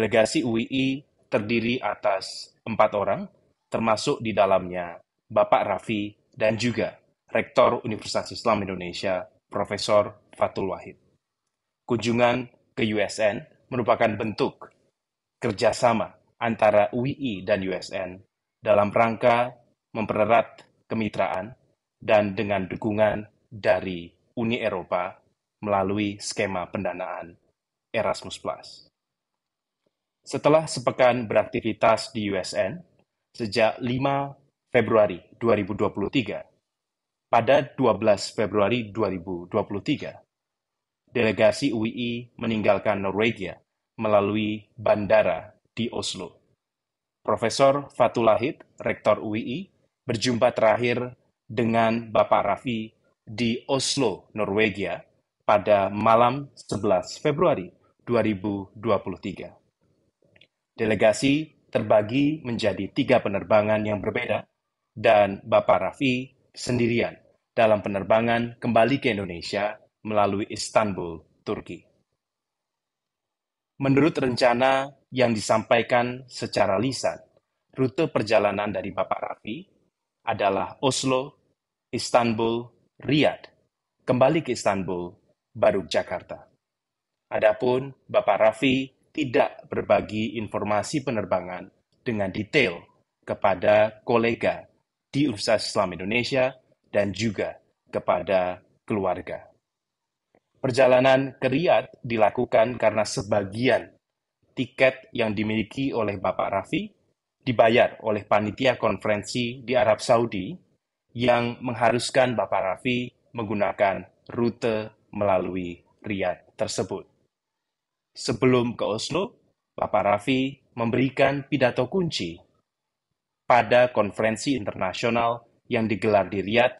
Delegasi UII terdiri atas empat orang, termasuk di dalamnya Bapak Raffi dan juga Rektor Universitas Islam Indonesia, Profesor Fatul Wahid. Kunjungan ke USN merupakan bentuk kerjasama antara UII dan USN dalam rangka mempererat kemitraan dan dengan dukungan dari Uni Eropa melalui skema pendanaan Erasmus+. Setelah sepekan beraktivitas di USN sejak 5 Februari 2023, pada 12 Februari 2023, delegasi UI e meninggalkan Norwegia melalui bandara di Oslo. Profesor Fatulahid, Rektor UI, e, berjumpa terakhir dengan Bapak Rafi di Oslo, Norwegia pada malam 11 Februari 2023. Delegasi terbagi menjadi tiga penerbangan yang berbeda dan Bapak Raffi sendirian dalam penerbangan kembali ke Indonesia melalui Istanbul, Turki. Menurut rencana yang disampaikan secara lisan, rute perjalanan dari Bapak Raffi adalah Oslo, Istanbul, Riyadh, kembali ke Istanbul, baru Jakarta. Adapun Bapak Raffi tidak berbagi informasi penerbangan dengan detail kepada kolega di Universitas Islam Indonesia dan juga kepada keluarga. Perjalanan ke Riyadh dilakukan karena sebagian tiket yang dimiliki oleh Bapak Raffi dibayar oleh panitia konferensi di Arab Saudi yang mengharuskan Bapak Raffi menggunakan rute melalui Riyadh tersebut. Sebelum ke Oslo, Bapak Raffi memberikan pidato kunci pada konferensi internasional yang digelar di Riyadh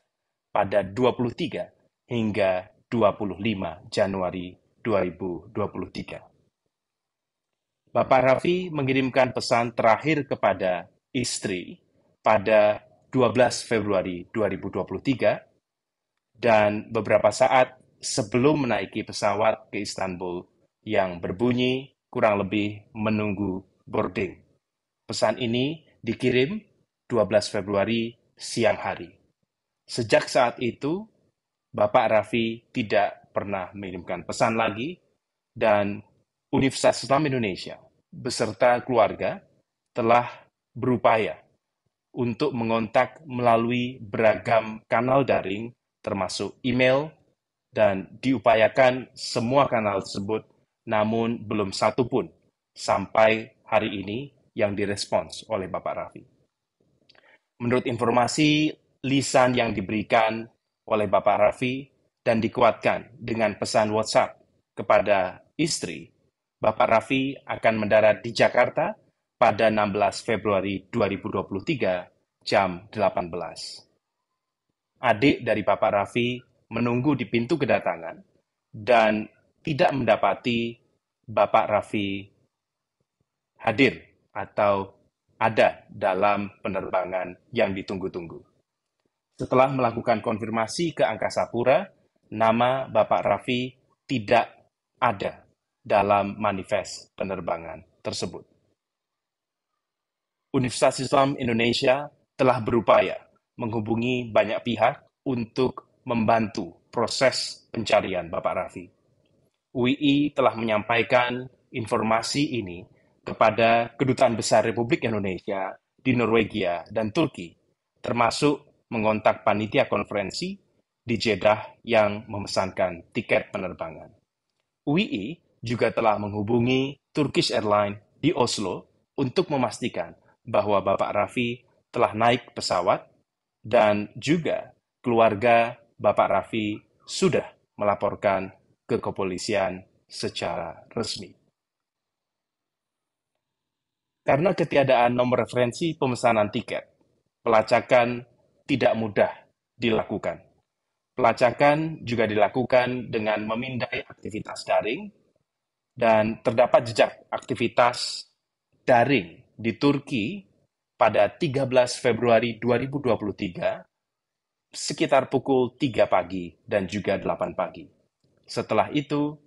pada 23 hingga 25 Januari 2023. Bapak Raffi mengirimkan pesan terakhir kepada istri pada 12 Februari 2023 dan beberapa saat sebelum menaiki pesawat ke Istanbul yang berbunyi kurang lebih menunggu boarding. Pesan ini dikirim 12 Februari siang hari. Sejak saat itu, Bapak Raffi tidak pernah mengirimkan pesan lagi dan Universitas Islam Indonesia beserta keluarga telah berupaya untuk mengontak melalui beragam kanal daring termasuk email dan diupayakan semua kanal tersebut namun belum satu pun sampai hari ini yang direspons oleh Bapak Raffi. Menurut informasi lisan yang diberikan oleh Bapak Raffi dan dikuatkan dengan pesan WhatsApp kepada istri, Bapak Raffi akan mendarat di Jakarta pada 16 Februari 2023 jam 18. Adik dari Bapak Raffi menunggu di pintu kedatangan dan tidak mendapati Bapak Raffi hadir atau ada dalam penerbangan yang ditunggu-tunggu. Setelah melakukan konfirmasi ke Angkasa Pura, nama Bapak Raffi tidak ada dalam manifest penerbangan tersebut. Universitas Islam Indonesia telah berupaya menghubungi banyak pihak untuk membantu proses pencarian Bapak Raffi. UII telah menyampaikan informasi ini kepada Kedutaan Besar Republik Indonesia di Norwegia dan Turki, termasuk mengontak panitia konferensi di Jeddah yang memesankan tiket penerbangan. UII juga telah menghubungi Turkish Airlines di Oslo untuk memastikan bahwa Bapak Raffi telah naik pesawat dan juga keluarga Bapak Raffi sudah melaporkan ke kepolisian secara resmi. Karena ketiadaan nomor referensi pemesanan tiket, pelacakan tidak mudah dilakukan. Pelacakan juga dilakukan dengan memindai aktivitas daring dan terdapat jejak aktivitas daring di Turki pada 13 Februari 2023 sekitar pukul 3 pagi dan juga 8 pagi. Setelah itu,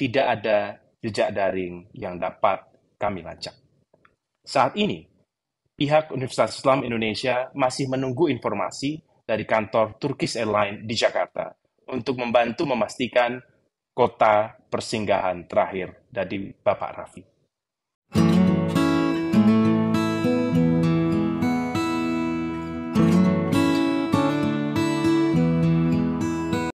tidak ada jejak daring yang dapat kami lacak. Saat ini, pihak Universitas Islam Indonesia masih menunggu informasi dari kantor Turkish Airlines di Jakarta untuk membantu memastikan kota persinggahan terakhir dari Bapak Rafi.